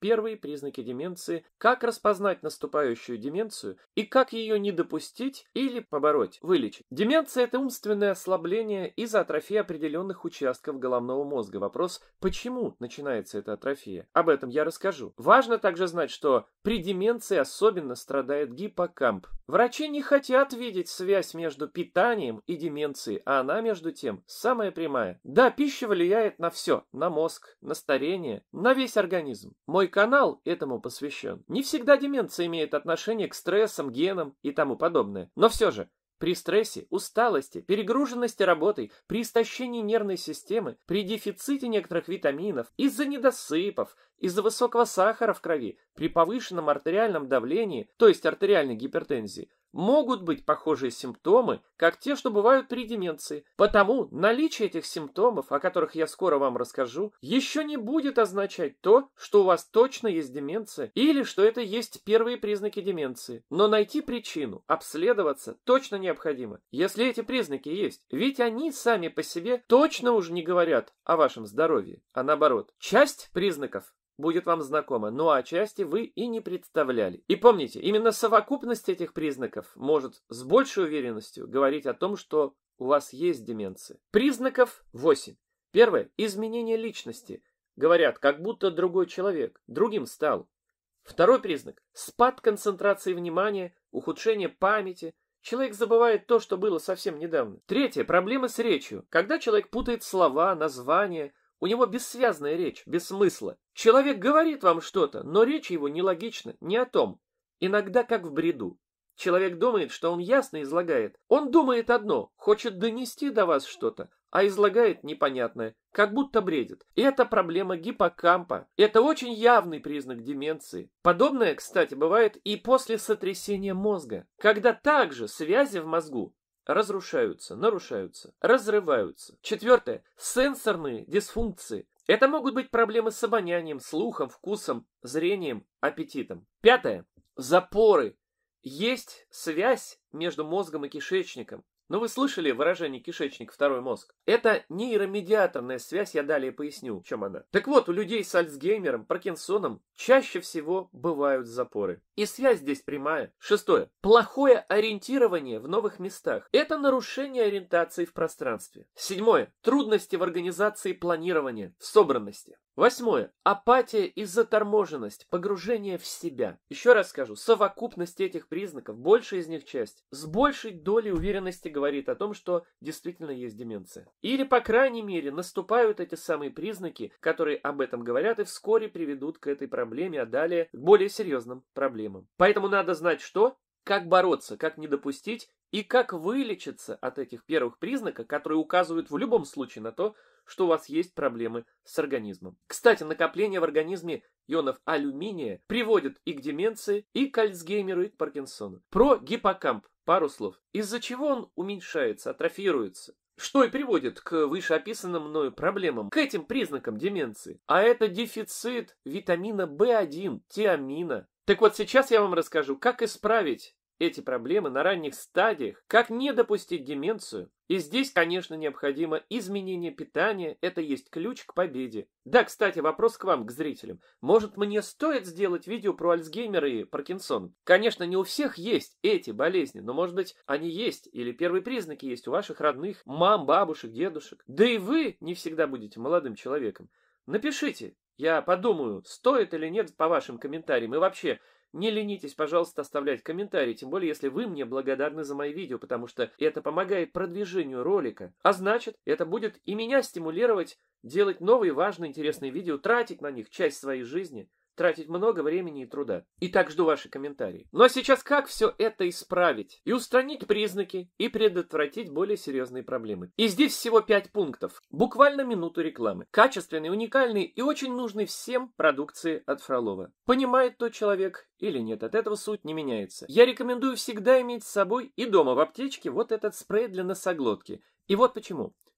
первые признаки деменции, как распознать наступающую деменцию и как ее не допустить или побороть, вылечить. Деменция – это умственное ослабление из-за атрофии определенных участков головного мозга. Вопрос, почему начинается эта атрофия? Об этом я расскажу. Важно также знать, что при деменции особенно страдает гиппокамп. Врачи не хотят видеть связь между питанием и деменцией, а она, между тем, самая прямая. Да, пища влияет на все – на мозг, на старение, на весь организм. Мой канал этому посвящен. Не всегда деменция имеет отношение к стрессам, генам и тому подобное. Но все же, при стрессе, усталости, перегруженности работой, при истощении нервной системы, при дефиците некоторых витаминов, из-за недосыпов, из-за высокого сахара в крови, при повышенном артериальном давлении, то есть артериальной гипертензии, могут быть похожие симптомы, как те, что бывают при деменции. Потому наличие этих симптомов, о которых я скоро вам расскажу, еще не будет означать то, что у вас точно есть деменция или что это есть первые признаки деменции. Но найти причину, обследоваться точно необходимо, если эти признаки есть. Ведь они сами по себе точно уже не говорят о вашем здоровье, а наоборот. Часть признаков будет вам знакомо, но ну, а отчасти вы и не представляли. И помните, именно совокупность этих признаков может с большей уверенностью говорить о том, что у вас есть деменция. Признаков 8. Первое. Изменение личности. Говорят, как будто другой человек, другим стал. Второй признак – спад концентрации внимания, ухудшение памяти. Человек забывает то, что было совсем недавно. Третье – проблемы с речью. Когда человек путает слова, названия, у него бессвязная речь, без смысла. Человек говорит вам что-то, но речь его нелогична, не о том. Иногда как в бреду. Человек думает, что он ясно излагает. Он думает одно, хочет донести до вас что-то, а излагает непонятное, как будто бредит. Это проблема гиппокампа. Это очень явный признак деменции. Подобное, кстати, бывает и после сотрясения мозга, когда также связи в мозгу разрушаются, нарушаются, разрываются. Четвертое. Сенсорные дисфункции. Это могут быть проблемы с обонянием, слухом, вкусом, зрением, аппетитом. Пятое. Запоры есть связь между мозгом и кишечником. Но ну, вы слышали выражение кишечник, второй мозг? Это нейромедиаторная связь, я далее поясню, в чем она. Так вот, у людей с Альцгеймером, Паркинсоном чаще всего бывают запоры. И связь здесь прямая. Шестое. Плохое ориентирование в новых местах. Это нарушение ориентации в пространстве. Седьмое. Трудности в организации планирования, в собранности. Восьмое. Апатия и заторможенность, погружение в себя. Еще раз скажу, совокупность этих признаков, большая из них часть, с большей долей уверенности говорит о том, что действительно есть деменция. Или, по крайней мере, наступают эти самые признаки, которые об этом говорят и вскоре приведут к этой проблеме, а далее к более серьезным проблемам. Поэтому надо знать, что как бороться, как не допустить и как вылечиться от этих первых признаков, которые указывают в любом случае на то, что у вас есть проблемы с организмом. Кстати, накопление в организме ионов алюминия приводит и к деменции, и к Альцгеймеру, и к Паркинсону. Про гиппокамп пару слов. Из-за чего он уменьшается, атрофируется? Что и приводит к вышеописанным мною проблемам, к этим признакам деменции. А это дефицит витамина В1, тиамина. Так вот сейчас я вам расскажу, как исправить эти проблемы на ранних стадиях, как не допустить деменцию. И здесь, конечно, необходимо изменение питания, это есть ключ к победе. Да, кстати, вопрос к вам, к зрителям. Может, мне стоит сделать видео про Альцгеймер и Паркинсон? Конечно, не у всех есть эти болезни, но, может быть, они есть, или первые признаки есть у ваших родных, мам, бабушек, дедушек. Да и вы не всегда будете молодым человеком. Напишите, я подумаю, стоит или нет по вашим комментариям, и вообще, не ленитесь, пожалуйста, оставлять комментарии, тем более, если вы мне благодарны за мои видео, потому что это помогает продвижению ролика. А значит, это будет и меня стимулировать делать новые важные интересные видео, тратить на них часть своей жизни тратить много времени и труда. И так жду ваши комментарии. Но а сейчас как все это исправить? И устранить признаки, и предотвратить более серьезные проблемы. И здесь всего 5 пунктов. Буквально минуту рекламы. Качественный, уникальный и очень нужный всем продукции от Фролова. Понимает тот человек или нет, от этого суть не меняется. Я рекомендую всегда иметь с собой и дома в аптечке вот этот спрей для носоглотки. И вот почему.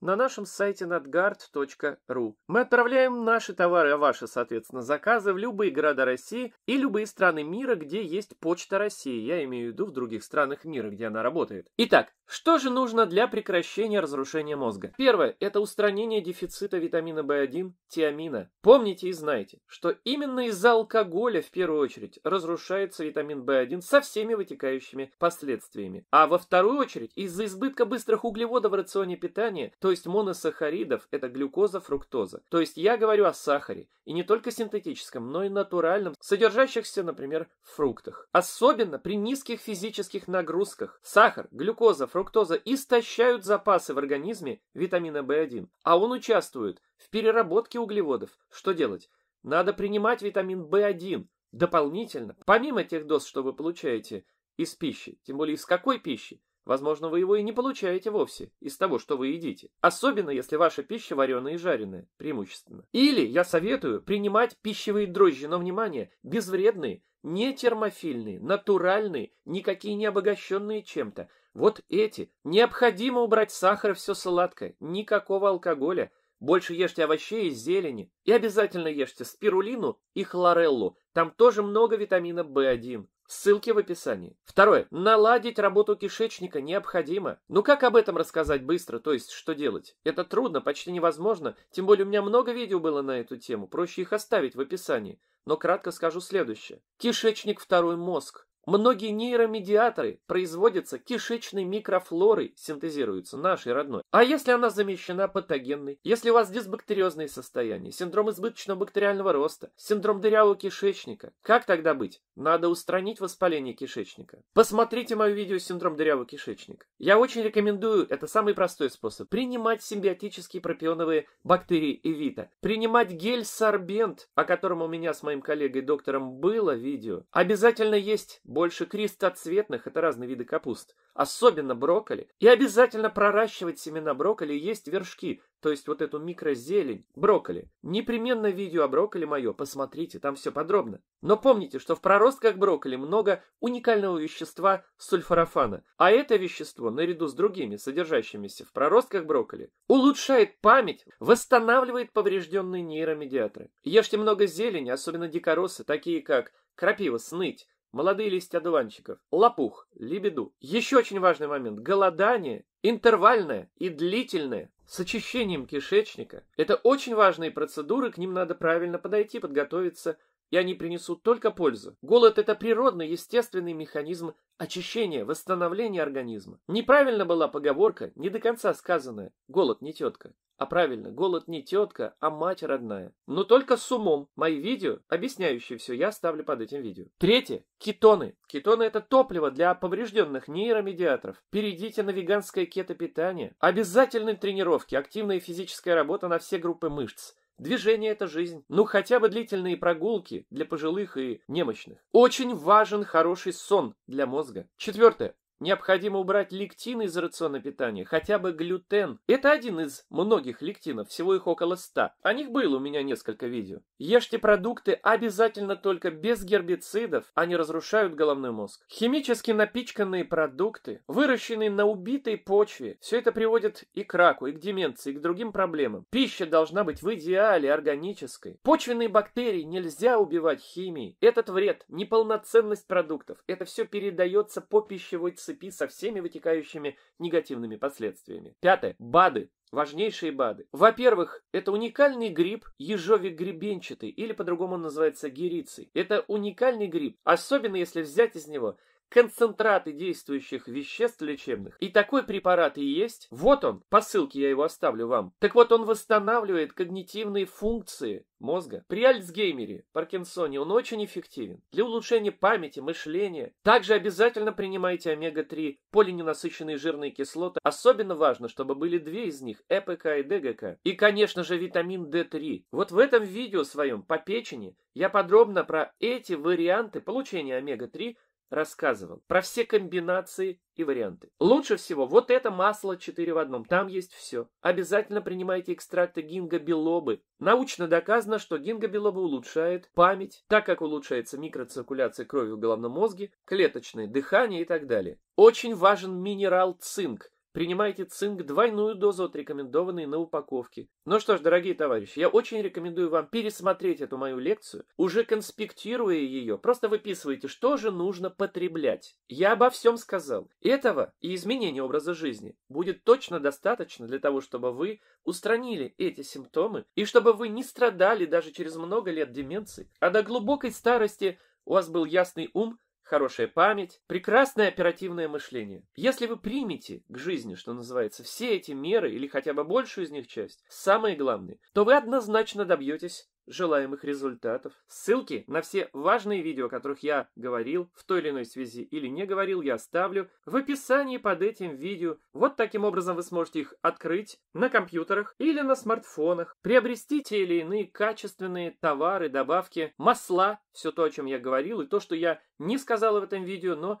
на нашем сайте надгард.ру Мы отправляем наши товары, а ваши, соответственно, заказы в любые города России и любые страны мира, где есть почта России. Я имею в виду в других странах мира, где она работает. Итак, что же нужно для прекращения разрушения мозга? Первое – это устранение дефицита витамина В1, тиамина. Помните и знайте, что именно из-за алкоголя, в первую очередь, разрушается витамин В1 со всеми вытекающими последствиями. А во вторую очередь, из-за избытка быстрых углеводов в рационе питания – то есть моносахаридов – это глюкоза, фруктоза. То есть я говорю о сахаре, и не только синтетическом, но и натуральном, содержащихся, например, в фруктах. Особенно при низких физических нагрузках. Сахар, глюкоза, фруктоза истощают запасы в организме витамина В1, а он участвует в переработке углеводов. Что делать? Надо принимать витамин В1 дополнительно, помимо тех доз, что вы получаете из пищи, тем более из какой пищи, Возможно, вы его и не получаете вовсе из того, что вы едите. Особенно, если ваша пища вареная и жареная, преимущественно. Или я советую принимать пищевые дрожжи, но, внимание, безвредные, не термофильные, натуральные, никакие не обогащенные чем-то. Вот эти. Необходимо убрать сахар, и все сладкое, никакого алкоголя. Больше ешьте овощей и зелени. И обязательно ешьте спирулину и хлореллу. Там тоже много витамина В1. Ссылки в описании. Второе. Наладить работу кишечника необходимо. Ну как об этом рассказать быстро, то есть что делать? Это трудно, почти невозможно, тем более у меня много видео было на эту тему, проще их оставить в описании. Но кратко скажу следующее. Кишечник – второй мозг. Многие нейромедиаторы производятся кишечной микрофлорой, синтезируются нашей родной. А если она замещена патогенной? Если у вас дисбактериозные состояния, синдром избыточного бактериального роста, синдром дырявого кишечника, как тогда быть? Надо устранить воспаление кишечника. Посмотрите мое видео «Синдром дырявого кишечника». Я очень рекомендую, это самый простой способ, принимать симбиотические пропионовые бактерии Эвита, принимать гель-сорбент, о котором у меня с моим коллегой доктором было видео. Обязательно есть больше крестоцветных – это разные виды капуст. Особенно брокколи. И обязательно проращивать семена брокколи и есть вершки, то есть вот эту микрозелень, брокколи. Непременно видео о брокколи мое, посмотрите, там все подробно. Но помните, что в проростках брокколи много уникального вещества сульфорафана. А это вещество, наряду с другими, содержащимися в проростках брокколи, улучшает память, восстанавливает поврежденные нейромедиаторы. Ешьте много зелени, особенно дикоросы, такие как крапива, сныть, молодые листья дуванчиков, лопух, лебеду. Еще очень важный момент – голодание, интервальное и длительное, с очищением кишечника. Это очень важные процедуры, к ним надо правильно подойти, подготовиться, и они принесут только пользу. Голод – это природный, естественный механизм очищения, восстановления организма. Неправильно была поговорка, не до конца сказанная «голод не тетка». А правильно, голод не тетка, а мать родная. Но только с умом. Мои видео, объясняющие все, я ставлю под этим видео. Третье. Кетоны. Кетоны – это топливо для поврежденных нейромедиаторов. Перейдите на веганское кетопитание. Обязательные тренировки, активная физическая работа на все группы мышц. Движение – это жизнь. Ну, хотя бы длительные прогулки для пожилых и немощных. Очень важен хороший сон для мозга. Четвертое. Необходимо убрать лектины из рациона питания, хотя бы глютен. Это один из многих лектинов, всего их около 100. О них было у меня несколько видео. Ешьте продукты обязательно только без гербицидов, они разрушают головной мозг. Химически напичканные продукты, выращенные на убитой почве, все это приводит и к раку, и к деменции, и к другим проблемам. Пища должна быть в идеале органической. Почвенные бактерии нельзя убивать химией. Этот вред, неполноценность продуктов, это все передается по пищевой цепи цепи со всеми вытекающими негативными последствиями. Пятое. БАДы. Важнейшие БАДы. Во-первых, это уникальный гриб, ежовик гребенчатый, или по-другому называется герицей. Это уникальный гриб, особенно если взять из него – концентраты действующих веществ лечебных. И такой препарат и есть. Вот он, по ссылке я его оставлю вам. Так вот, он восстанавливает когнитивные функции мозга. При Альцгеймере, Паркинсоне он очень эффективен. Для улучшения памяти, мышления. Также обязательно принимайте омега-3 полиненасыщенные жирные кислоты. Особенно важно, чтобы были две из них, ЭПК и ДГК. И, конечно же, витамин D3. Вот в этом видео своем по печени я подробно про эти варианты получения омега-3 рассказывал про все комбинации и варианты. Лучше всего вот это масло 4 в одном, там есть все. Обязательно принимайте экстракты гинго Научно доказано, что гинго улучшает память, так как улучшается микроциркуляция крови в головном мозге, клеточное дыхание и так далее. Очень важен минерал цинк принимайте цинк двойную дозу от рекомендованной на упаковке. Ну что ж, дорогие товарищи, я очень рекомендую вам пересмотреть эту мою лекцию, уже конспектируя ее, просто выписывайте, что же нужно потреблять. Я обо всем сказал. Этого и изменения образа жизни будет точно достаточно для того, чтобы вы устранили эти симптомы и чтобы вы не страдали даже через много лет деменции, а до глубокой старости у вас был ясный ум, хорошая память, прекрасное оперативное мышление. Если вы примете к жизни, что называется, все эти меры или хотя бы большую из них часть, самое главное, то вы однозначно добьетесь желаемых результатов. Ссылки на все важные видео, о которых я говорил в той или иной связи или не говорил, я оставлю в описании под этим видео. Вот таким образом вы сможете их открыть на компьютерах или на смартфонах, приобрести те или иные качественные товары, добавки, масла, все то, о чем я говорил, и то, что я не сказал в этом видео, но